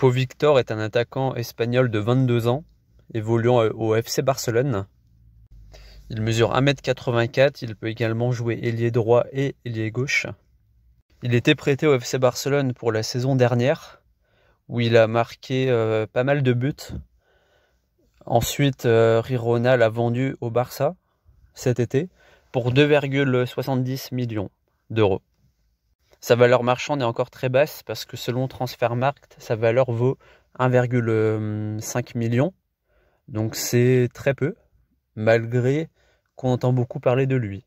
Pau Victor est un attaquant espagnol de 22 ans, évoluant euh, au FC Barcelone. Il mesure 1m84, il peut également jouer ailier droit et ailier gauche. Il était prêté au FC Barcelone pour la saison dernière, où il a marqué euh, pas mal de buts. Ensuite, Rironal euh, Rirona l'a vendu au Barça cet été pour 2,70 millions d'euros. Sa valeur marchande est encore très basse parce que selon Transfermarkt, sa valeur vaut 1,5 million. Donc c'est très peu, malgré qu'on entend beaucoup parler de lui.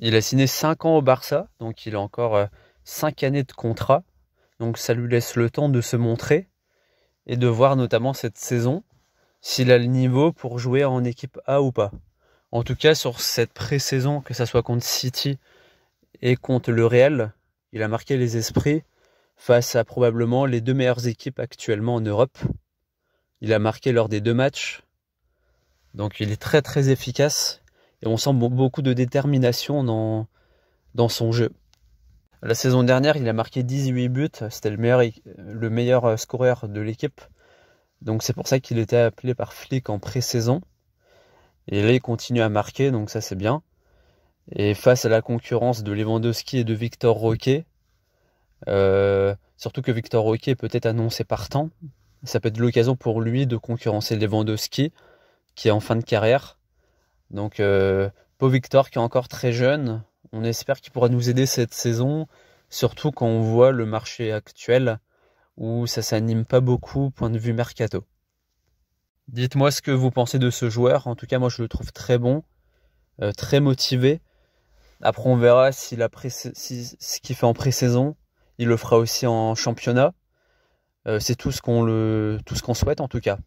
Il a signé 5 ans au Barça, donc il a encore 5 euh, années de contrat. Donc ça lui laisse le temps de se montrer et de voir notamment cette saison s'il a le niveau pour jouer en équipe A ou pas. En tout cas, sur cette pré-saison, que ça soit contre City et contre le Real, il a marqué les esprits face à probablement les deux meilleures équipes actuellement en Europe. Il a marqué lors des deux matchs. Donc il est très très efficace et on sent beaucoup de détermination dans, dans son jeu. La saison dernière, il a marqué 18 buts, c'était le meilleur, le meilleur euh, scoreur de l'équipe. Donc c'est pour ça qu'il était appelé par Flick en pré-saison. Et là, il continue à marquer, donc ça c'est bien. Et face à la concurrence de Lewandowski et de Victor Roquet, euh, surtout que Victor Roquet peut-être annoncé partant, ça peut être l'occasion pour lui de concurrencer Lewandowski, qui est en fin de carrière. Donc, euh, Victor, qui est encore très jeune, on espère qu'il pourra nous aider cette saison, surtout quand on voit le marché actuel où ça s'anime pas beaucoup point de vue mercato. Dites-moi ce que vous pensez de ce joueur. En tout cas, moi, je le trouve très bon, euh, très motivé. Après, on verra si, ce qu'il fait en pré-saison, il le fera aussi en championnat. Euh, c'est tout ce qu'on tout ce qu'on souhaite en tout cas.